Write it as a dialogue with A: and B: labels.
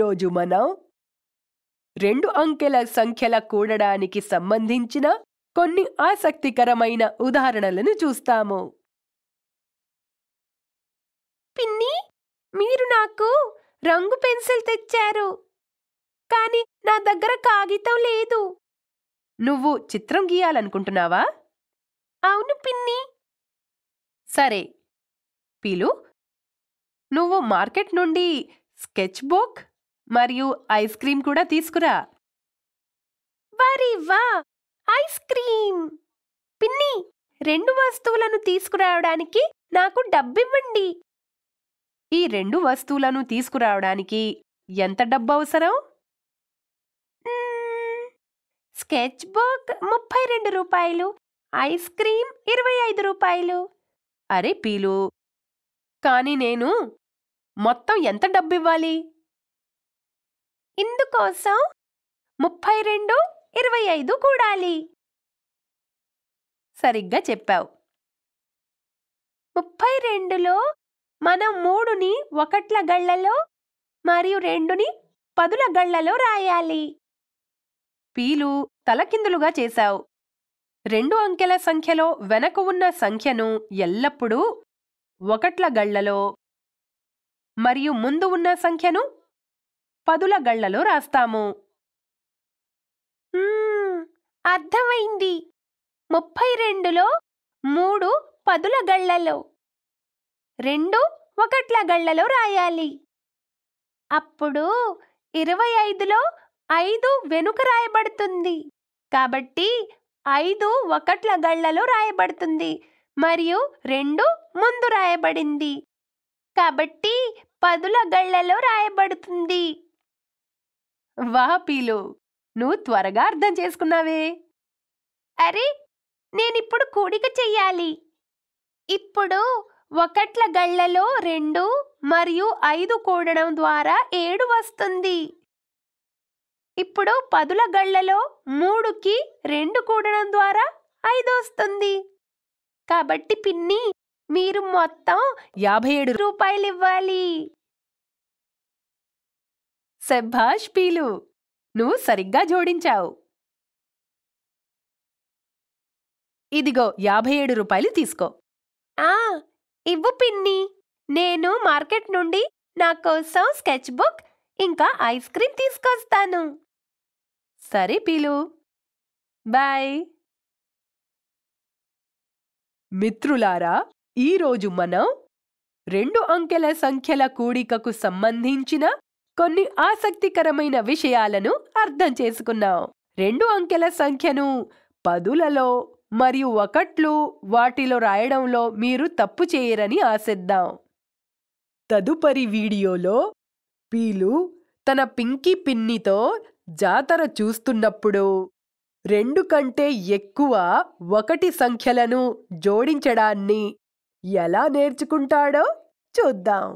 A: ఈరోజు మనం రెండు అంకెల సంఖ్యల కూడడానికి సంబంధించిన కొన్ని ఆసక్తికరమైన ఉదాహరణలను చూస్తాము పిన్ని మీరు నాకు రంగు పెన్సిల్ తెచ్చారు కానీ నా దగ్గర కాగితం లేదు నువ్వు చిత్రం గీయాలనుకుంటున్నావా అవును పిన్ని సరే పీలు నువ్వు మార్కెట్ నుండి స్కెచ్ బుక్ మరియు ఐస్ క్రీం కూడా తీసుకురా వా ఐస్ క్రీం పిన్ని రెండు వస్తువులను తీసుకురావడానికి నాకు డబ్బివ్వండి ఈ రెండు వస్తువులను తీసుకురావడానికి ఎంత డబ్బు అవసరం స్కెచ్ బుక్ ముప్పై రెండు రూపాయలు ఐస్ క్రీం ఇరవై ఐదు రూపాయలు అరే పీలు కానీ నేను మొత్తం ఎంత డబ్బివ్వాలి ఇందుకోసం ముప్పై రెండు ఇరవై ఐదు కూడాలి సరిగ్గా చెప్పావు ముప్పై రెండులో మనం మూడుని ఒకట్ల గళ్లలో మరియు రెండుని పదుల గళ్లలో రాయాలి పీలు తలకిందులుగా చేశావు రెండు అంకెల సంఖ్యలో వెనక ఉన్న సంఖ్యను ఎల్లప్పుడూ ఒకట్ల గళ్లలో మరియు ముందు ఉన్న సంఖ్యను పదుల గళ్లలో రాస్తాము అర్థమైంది ముప్పై రెండులో మూడు పదుల గళ్లలో రెండు ఒకట్ల గళ్లలో రాయాలి అప్పుడు ఇరవై ఐదులో ఐదు వెనుక రాయబడుతుంది కాబట్టి ఐదు ఒకట్ల గళ్లలో రాయబడుతుంది మరియు రెండు ముందు రాయబడింది కాబట్టి పదుల గళ్లలో రాయబడుతుంది వా పీలు నువ్వు త్వరగా అర్థం చేసుకున్నావే అరే నేనిప్పుడు కూడిక చెయ్యాలి ఇప్పుడు ఒకట్ల గళ్ళలో రెండు మరియు ఐదు కూడడం ద్వారా ఏడు వస్తుంది ఇప్పుడు పదుల గళ్ళలో మూడుకి రెండు కూడడం ద్వారా ఐదు వస్తుంది కాబట్టి పిన్ని మీరు మొత్తం యాభై ఏడు రూపాయలు ఇవ్వాలి శభాష్ పీలు నువ్వు సరిగ్గా జోడించావు ఇదిగో యాభై ఏడు రూపాయలు తీసుకో ఆ ఇవ్వు పిన్ని నేను మార్కెట్ నుండి నా కోసం స్కెచ్ బుక్ ఇంకా ఐస్ క్రీమ్ తీసుకొస్తాను సరే పీలు బాయ్ మిత్రులారా ఈరోజు మనం రెండు అంకెల సంఖ్యల కూడికకు సంబంధించిన కొన్ని ఆసక్తికరమైన విషయాలను అర్థం చేసుకున్నాం రెండు అంకెల సంఖ్యను పదులలో మరియు ఒకట్లు వాటిలో రాయడంలో మీరు తప్పు చేయరని ఆశిద్దాం తదుపరి వీడియోలో పీలు తన పింకీ పిన్నితో జాతర చూస్తున్నప్పుడు రెండు కంటే ఎక్కువ ఒకటి సంఖ్యలను జోడించడాన్ని ఎలా నేర్చుకుంటాడో చూద్దాం